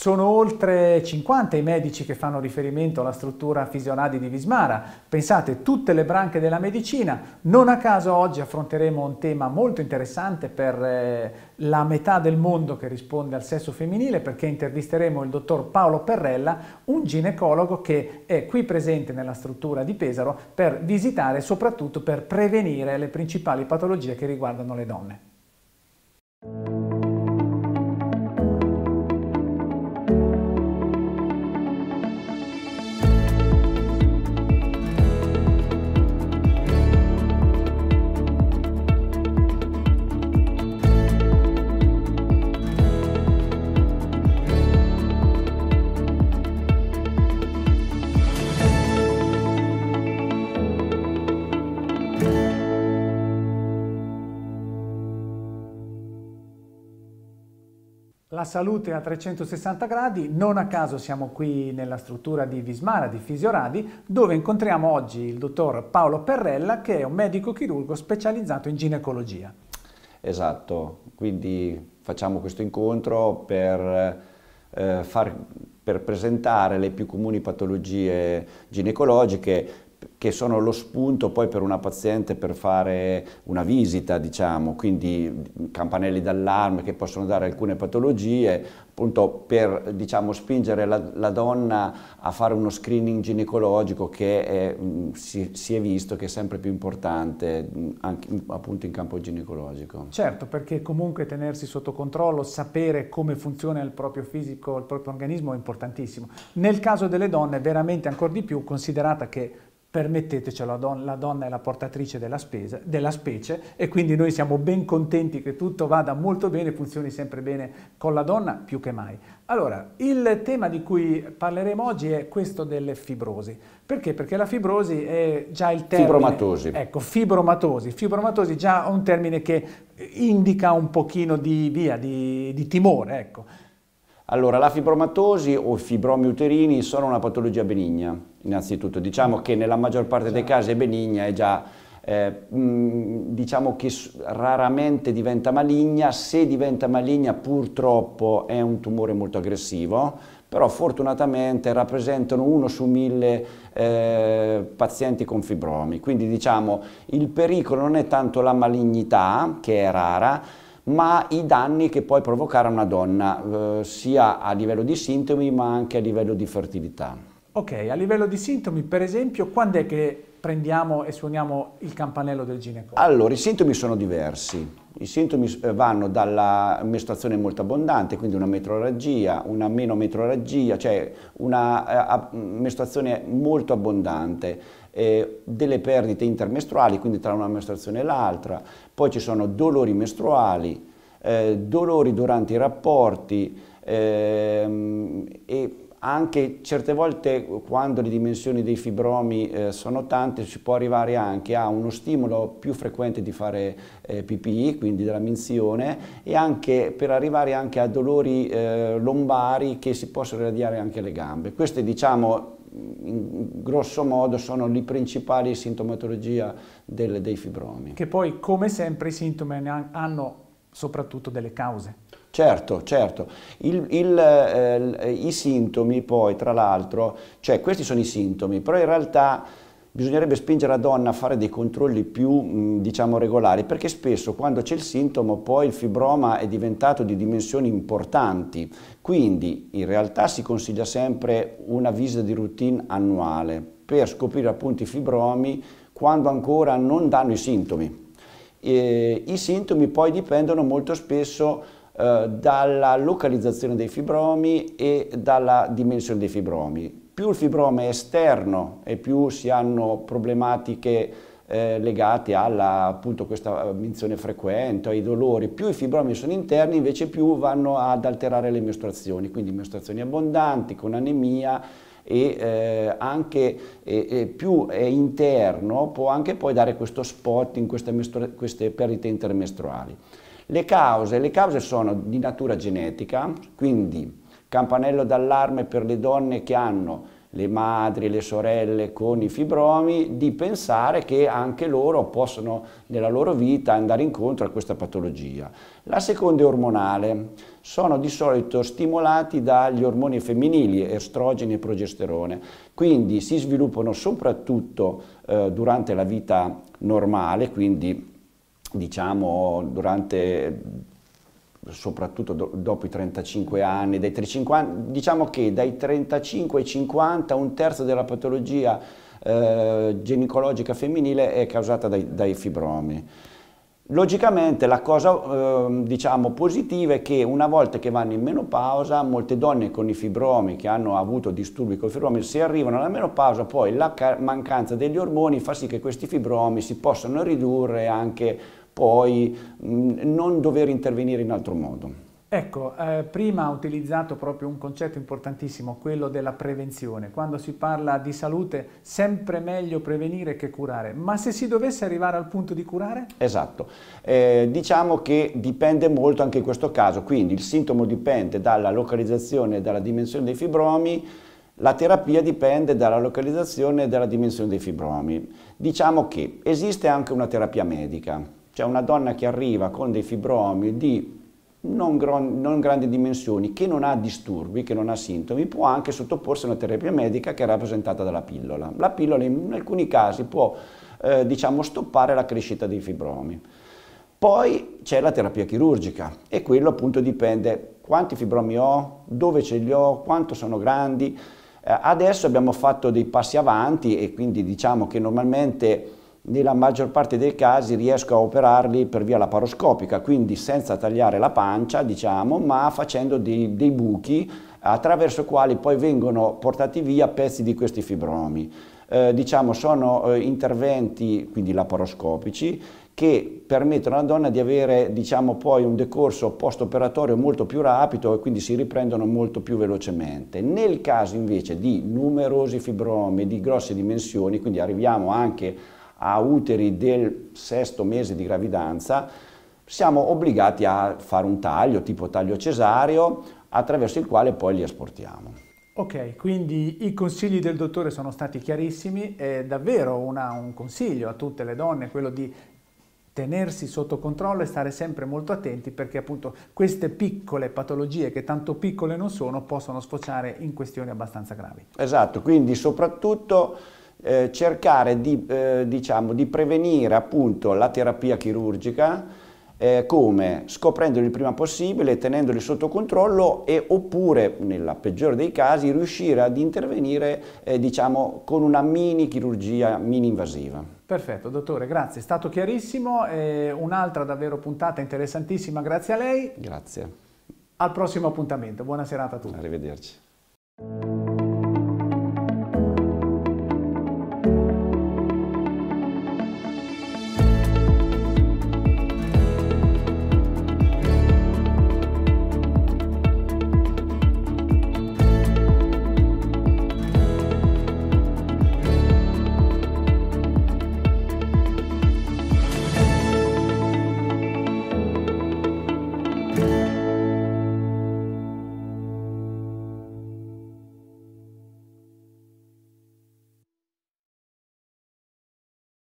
Sono oltre 50 i medici che fanno riferimento alla struttura Fisionadi di Vismara. Pensate, tutte le branche della medicina. Non a caso oggi affronteremo un tema molto interessante per eh, la metà del mondo che risponde al sesso femminile perché intervisteremo il dottor Paolo Perrella, un ginecologo che è qui presente nella struttura di Pesaro per visitare e soprattutto per prevenire le principali patologie che riguardano le donne. La salute a 360 gradi, non a caso siamo qui nella struttura di Vismara di Fisioradi dove incontriamo oggi il dottor Paolo Perrella che è un medico chirurgo specializzato in ginecologia. Esatto, quindi facciamo questo incontro per, eh, far, per presentare le più comuni patologie ginecologiche che sono lo spunto poi per una paziente per fare una visita, diciamo, quindi campanelli d'allarme che possono dare alcune patologie, appunto per diciamo, spingere la, la, donna a fare uno screening ginecologico che è, mm, si, si, è visto che è sempre più importante mm, anche mm, appunto in campo ginecologico. Certo, perché comunque tenersi sotto controllo, sapere come funziona il proprio fisico, il proprio organismo è importantissimo. Nel caso delle donne veramente ancora di più, considerata che permetteteci, la donna, la donna è la portatrice della, spesa, della specie e quindi noi siamo ben contenti che tutto vada molto bene, funzioni sempre bene con la donna più che mai. Allora, il tema di cui parleremo oggi è questo delle fibrosi. Perché? Perché la fibrosi è già il termine... Fibromatosi. Ecco, fibromatosi. Fibromatosi già è un termine che indica un pochino di via, di, di timore, ecco. Allora, la fibromatosi o i fibromi uterini sono una patologia benigna, innanzitutto. Diciamo che nella maggior parte dei esatto. casi è benigna, è già, eh, diciamo che raramente diventa maligna. Se diventa maligna, purtroppo è un tumore molto aggressivo, però fortunatamente rappresentano uno su mille eh, pazienti con fibromi. Quindi, diciamo, il pericolo non è tanto la malignità, che è rara, ma i danni che puoi provocare a una donna, eh, sia a livello di sintomi ma anche a livello di fertilità. Ok, a livello di sintomi, per esempio, quando è che prendiamo e suoniamo il campanello del ginecologo? Allora, i sintomi sono diversi. I sintomi eh, vanno dalla mestruazione molto abbondante, quindi una metrorragia, una meno menometrorragia, cioè una eh, mestruazione molto abbondante, eh, delle perdite intermestruali, quindi tra una mestruazione e l'altra, poi ci sono dolori mestruali, eh, dolori durante i rapporti ehm, e anche certe volte quando le dimensioni dei fibromi eh, sono tante si può arrivare anche a uno stimolo più frequente di fare eh, PPI, quindi della minzione, e anche per arrivare anche a dolori eh, lombari che si possono radiare anche alle gambe. Queste diciamo in grosso modo sono le principali sintomatologie del, dei fibromi. Che poi come sempre i sintomi hanno soprattutto delle cause. Certo, certo. Il, il, eh, I sintomi poi tra l'altro, cioè questi sono i sintomi, però in realtà bisognerebbe spingere la donna a fare dei controlli più mm, diciamo, regolari perché spesso quando c'è il sintomo poi il fibroma è diventato di dimensioni importanti quindi in realtà si consiglia sempre una visita di routine annuale per scoprire appunto i fibromi quando ancora non danno i sintomi e I sintomi poi dipendono molto spesso eh, dalla localizzazione dei fibromi e dalla dimensione dei fibromi più il fibroma è esterno e più si hanno problematiche eh, legate alla appunto questa menzione frequente, ai dolori, più i fibromi sono interni invece più vanno ad alterare le mestruazioni, quindi mestruazioni abbondanti con anemia e eh, anche eh, più è interno può anche poi dare questo spot in queste, queste perdite intermestruali. Le cause, le cause sono di natura genetica, quindi campanello d'allarme per le donne che hanno le madri, le sorelle con i fibromi, di pensare che anche loro possono nella loro vita andare incontro a questa patologia. La seconda è ormonale, sono di solito stimolati dagli ormoni femminili, estrogeni e progesterone, quindi si sviluppano soprattutto eh, durante la vita normale, quindi diciamo durante soprattutto do, dopo i 35 anni, 50, diciamo che dai 35 ai 50 un terzo della patologia eh, ginecologica femminile è causata dai, dai fibromi. Logicamente la cosa ehm, diciamo, positiva è che una volta che vanno in menopausa molte donne con i fibromi che hanno avuto disturbi con i fibromi se arrivano alla menopausa poi la mancanza degli ormoni fa sì che questi fibromi si possano ridurre anche poi mh, non dover intervenire in altro modo. Ecco, eh, prima ha utilizzato proprio un concetto importantissimo, quello della prevenzione. Quando si parla di salute, sempre meglio prevenire che curare. Ma se si dovesse arrivare al punto di curare? Esatto. Eh, diciamo che dipende molto anche in questo caso. Quindi il sintomo dipende dalla localizzazione e dalla dimensione dei fibromi. La terapia dipende dalla localizzazione e dalla dimensione dei fibromi. Diciamo che esiste anche una terapia medica cioè una donna che arriva con dei fibromi di non, gron- non, grandi dimensioni, che non ha disturbi, che non ha sintomi, può anche sottoporsi a una terapia medica che è rappresentata dalla pillola. La pillola in alcuni casi può eh, diciamo stoppare la crescita dei fibromi. Poi c'è la terapia chirurgica e quello appunto dipende quanti fibromi ho, dove ce li ho, quanto sono grandi. Eh, adesso abbiamo fatto dei passi avanti e quindi diciamo che normalmente nella maggior parte dei casi riesco a operarli per via laparoscopica, quindi senza tagliare la pancia, diciamo, ma facendo dei, dei buchi attraverso i quali poi vengono portati via pezzi di questi fibromi. Eh, diciamo, sono eh, interventi, quindi laparoscopici, che permettono alla donna di avere diciamo, poi un decorso post-operatorio molto più rapido e quindi si riprendono molto più velocemente. Nel caso invece di numerosi fibromi di grosse dimensioni, quindi arriviamo anche a a uteri del sesto mese di gravidanza, siamo obbligati a fare un taglio, tipo taglio cesareo, attraverso il quale poi li esportiamo. Ok, quindi i consigli del dottore sono stati chiarissimi, è davvero una, un consiglio a tutte le donne quello di tenersi sotto controllo e stare sempre molto attenti perché appunto queste piccole patologie che tanto piccole non sono possono sfociare in questioni abbastanza gravi. Esatto, quindi soprattutto eh, cercare di, eh, diciamo, di prevenire appunto la terapia chirurgica eh, come scoprendoli il prima possibile, tenendoli sotto controllo e oppure, nella peggiore dei casi, riuscire ad intervenire eh, diciamo, con una mini chirurgia mini invasiva. Perfetto, dottore, grazie, è stato chiarissimo, eh, un'altra davvero puntata interessantissima, grazie a lei. Grazie. Al prossimo appuntamento, buona serata a tutti. Arrivederci.